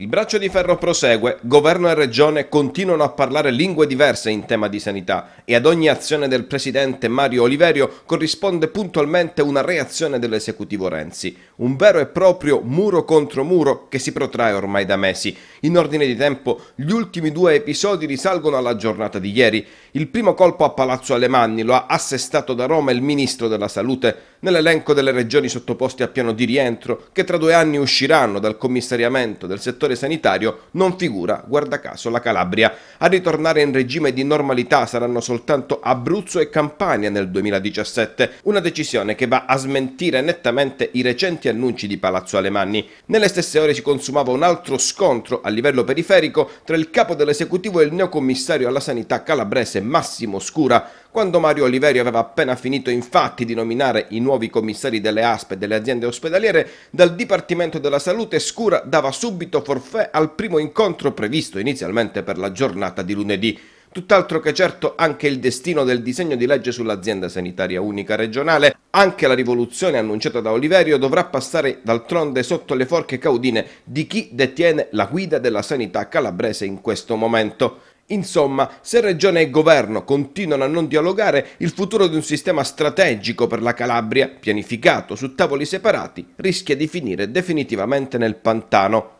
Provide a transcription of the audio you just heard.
Il braccio di ferro prosegue, governo e regione continuano a parlare lingue diverse in tema di sanità e ad ogni azione del presidente Mario Oliverio corrisponde puntualmente una reazione dell'esecutivo Renzi, un vero e proprio muro contro muro che si protrae ormai da mesi. In ordine di tempo, gli ultimi due episodi risalgono alla giornata di ieri. Il primo colpo a Palazzo Alemanni lo ha assestato da Roma il ministro della Salute nell'elenco delle regioni sottoposte a piano di rientro che tra due anni usciranno dal commissariamento del settore sanitario non figura, guarda caso, la Calabria. A ritornare in regime di normalità saranno soltanto Abruzzo e Campania nel 2017, una decisione che va a smentire nettamente i recenti annunci di Palazzo Alemanni. Nelle stesse ore si consumava un altro scontro a livello periferico tra il capo dell'esecutivo e il neocommissario alla sanità calabrese Massimo Scura, quando Mario Oliverio aveva appena finito infatti di nominare i nuovi commissari delle ASP e delle aziende ospedaliere, dal Dipartimento della Salute Scura dava subito forfè al primo incontro previsto inizialmente per la giornata di lunedì. Tutt'altro che certo anche il destino del disegno di legge sull'azienda sanitaria unica regionale, anche la rivoluzione annunciata da Oliverio dovrà passare d'altronde sotto le forche caudine di chi detiene la guida della sanità calabrese in questo momento. Insomma, se Regione e Governo continuano a non dialogare, il futuro di un sistema strategico per la Calabria, pianificato su tavoli separati, rischia di finire definitivamente nel pantano.